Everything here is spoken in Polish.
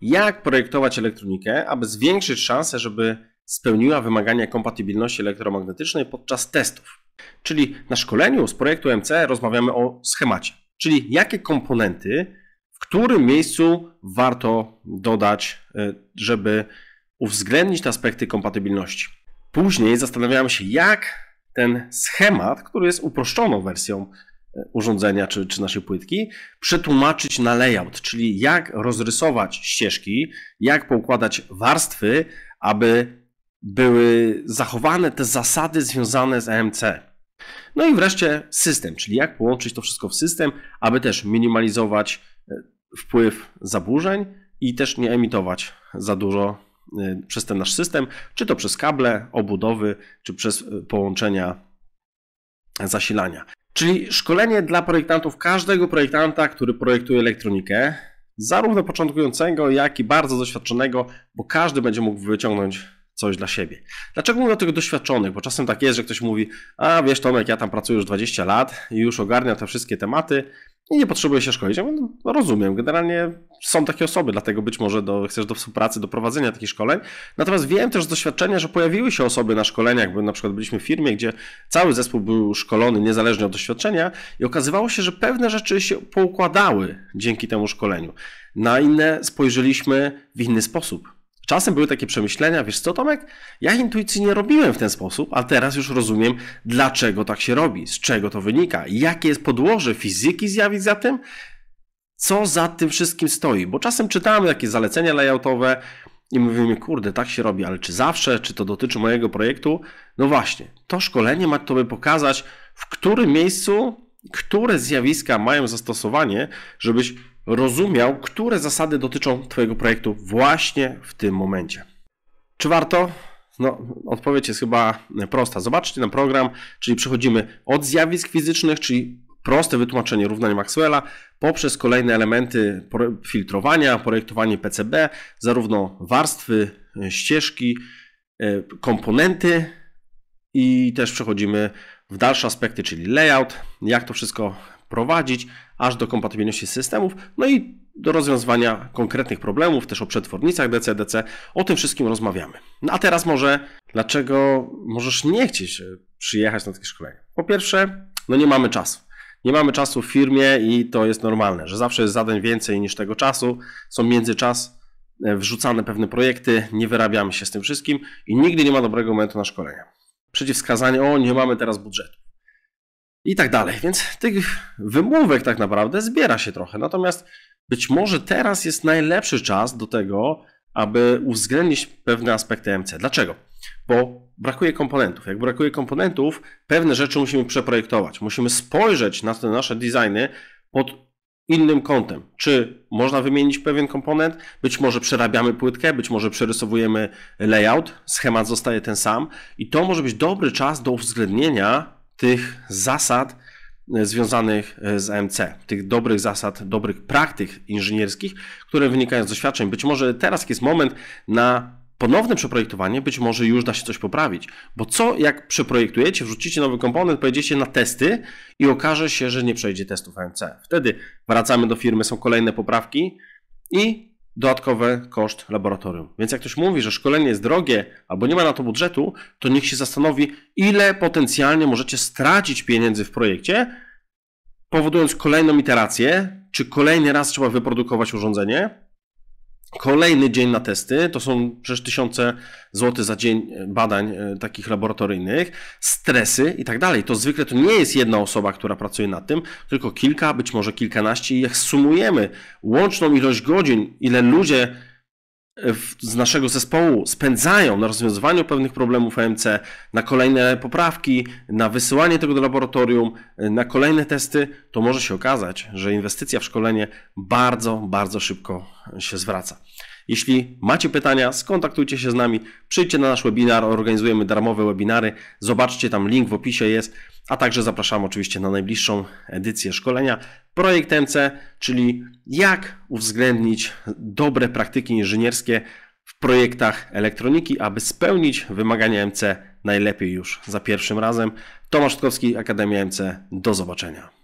jak projektować elektronikę, aby zwiększyć szanse, żeby spełniła wymagania kompatybilności elektromagnetycznej podczas testów. Czyli na szkoleniu z projektu MC rozmawiamy o schemacie, czyli jakie komponenty, w którym miejscu warto dodać, e, żeby uwzględnić te aspekty kompatybilności. Później zastanawiamy się, jak ten schemat, który jest uproszczoną wersją urządzenia czy, czy naszej płytki, przetłumaczyć na layout, czyli jak rozrysować ścieżki, jak poukładać warstwy, aby były zachowane te zasady związane z EMC. No i wreszcie system, czyli jak połączyć to wszystko w system, aby też minimalizować e, wpływ zaburzeń i też nie emitować za dużo e, przez ten nasz system, czy to przez kable, obudowy, czy przez e, połączenia zasilania. Czyli szkolenie dla projektantów, każdego projektanta, który projektuje elektronikę, zarówno początkującego, jak i bardzo doświadczonego, bo każdy będzie mógł wyciągnąć coś dla siebie. Dlaczego mówię o tych doświadczonych? Bo czasem tak jest, że ktoś mówi, a wiesz Tomek, ja tam pracuję już 20 lat i już ogarniam te wszystkie tematy, i nie potrzebuje się szkolić. Ja mówię, no, rozumiem, generalnie są takie osoby, dlatego być może do, chcesz do współpracy, do prowadzenia takich szkoleń. Natomiast wiem też z doświadczenia, że pojawiły się osoby na szkoleniach, bo na przykład byliśmy w firmie, gdzie cały zespół był szkolony niezależnie od doświadczenia i okazywało się, że pewne rzeczy się poukładały dzięki temu szkoleniu. Na inne spojrzeliśmy w inny sposób. Czasem były takie przemyślenia, wiesz co Tomek, ja intuicyjnie robiłem w ten sposób, a teraz już rozumiem, dlaczego tak się robi, z czego to wynika, jakie jest podłoże fizyki zjawisk za tym, co za tym wszystkim stoi. Bo czasem czytamy takie zalecenia layoutowe i mówimy, kurde, tak się robi, ale czy zawsze, czy to dotyczy mojego projektu? No właśnie, to szkolenie ma by pokazać, w którym miejscu, które zjawiska mają zastosowanie, żebyś rozumiał, które zasady dotyczą Twojego projektu właśnie w tym momencie. Czy warto? No, odpowiedź jest chyba prosta. Zobaczcie na program, czyli przechodzimy od zjawisk fizycznych, czyli proste wytłumaczenie równań Maxwella, poprzez kolejne elementy filtrowania, projektowanie PCB, zarówno warstwy, e, ścieżki, e, komponenty i też przechodzimy w dalsze aspekty, czyli layout, jak to wszystko prowadzić aż do kompatybilności systemów, no i do rozwiązywania konkretnych problemów, też o przetwornicach DCDC. O tym wszystkim rozmawiamy. No a teraz może, dlaczego możesz nie chcieć e, przyjechać na takie szkolenie? Po pierwsze, no nie mamy czasu. Nie mamy czasu w firmie i to jest normalne, że zawsze jest zadań więcej niż tego czasu. Są międzyczas e, wrzucane pewne projekty, nie wyrabiamy się z tym wszystkim i nigdy nie ma dobrego momentu na szkolenia. Przeciwwskazanie, o nie mamy teraz budżetu i tak dalej. Więc tych wymówek tak naprawdę zbiera się trochę. Natomiast być może teraz jest najlepszy czas do tego, aby uwzględnić pewne aspekty MC. Dlaczego? Bo brakuje komponentów. Jak brakuje komponentów, pewne rzeczy musimy przeprojektować. Musimy spojrzeć na te nasze designy pod innym kątem. Czy można wymienić pewien komponent? Być może przerabiamy płytkę, być może przerysowujemy layout, schemat zostaje ten sam i to może być dobry czas do uwzględnienia tych zasad e, związanych e, z MC, tych dobrych zasad, dobrych praktyk inżynierskich, które wynikają z doświadczeń. Być może teraz jest moment na ponowne przeprojektowanie, być może już da się coś poprawić. Bo co jak przeprojektujecie, wrzucicie nowy komponent, pojedziecie na testy i okaże się, że nie przejdzie testów AMC. Wtedy wracamy do firmy, są kolejne poprawki i dodatkowy koszt laboratorium. Więc jak ktoś mówi, że szkolenie jest drogie albo nie ma na to budżetu, to niech się zastanowi, ile potencjalnie możecie stracić pieniędzy w projekcie, powodując kolejną iterację, czy kolejny raz trzeba wyprodukować urządzenie, Kolejny dzień na testy, to są przecież tysiące złotych za dzień e, badań e, takich laboratoryjnych, stresy i tak dalej. To zwykle to nie jest jedna osoba, która pracuje nad tym, tylko kilka, być może kilkanaście i jak sumujemy łączną ilość godzin, ile ludzie z naszego zespołu spędzają na rozwiązywaniu pewnych problemów AMC, na kolejne poprawki, na wysyłanie tego do laboratorium, na kolejne testy, to może się okazać, że inwestycja w szkolenie bardzo, bardzo szybko się zwraca. Jeśli macie pytania, skontaktujcie się z nami, przyjdźcie na nasz webinar, organizujemy darmowe webinary, zobaczcie tam link w opisie jest, a także zapraszam oczywiście na najbliższą edycję szkolenia Projekt MC, czyli jak uwzględnić dobre praktyki inżynierskie w projektach elektroniki, aby spełnić wymagania MC najlepiej już za pierwszym razem. Tomasz Tkowski, Akademia MC. Do zobaczenia.